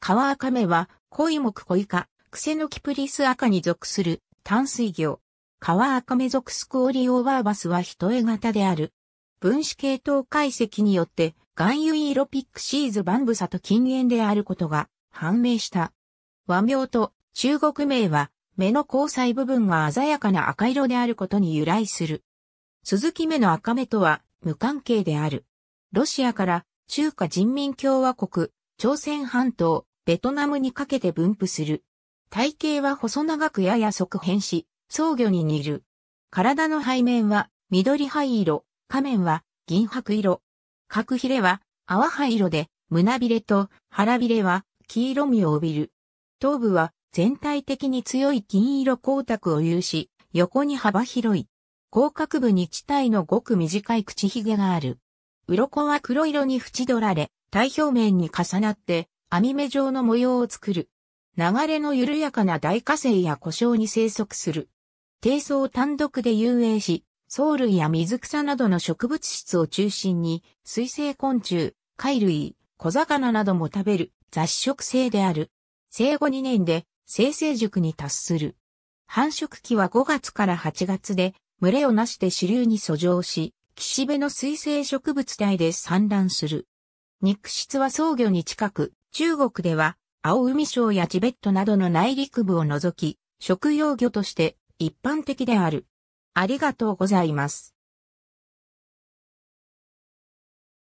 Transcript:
川赤目は、い木恋クセノキプリス赤に属する淡水魚。川赤目属スクオリオワーバスは人絵型である。分子系統解析によって、岩油イロピックシーズバンブサと近縁であることが判明した。和名と中国名は、目の交際部分が鮮やかな赤色であることに由来する。鈴木目の赤目とは無関係である。ロシアから中華人民共和国、朝鮮半島、ベトナムにかけて分布する。体型は細長くやや側変し、僧魚に似る。体の背面は緑灰色、下面は銀白色。角ひれは泡灰色で、胸びれと腹びれは黄色みを帯びる。頭部は全体的に強い金色光沢を有し、横に幅広い。広角部に地帯のごく短い口ひげがある。鱗は黒色に縁取られ、体表面に重なって網目状の模様を作る。流れの緩やかな大火星や湖障に生息する。低層単独で遊泳し、藻類や水草などの植物質を中心に、水生昆虫、貝類、小魚なども食べる雑食性である。生後2年で生成熟に達する。繁殖期は5月から8月で、群れをなして主流に遡上し、岸辺の水生植物帯で産卵する。肉質は草魚に近く、中国では、青海省やチベットなどの内陸部を除き、食用魚として一般的である。ありがとうございます。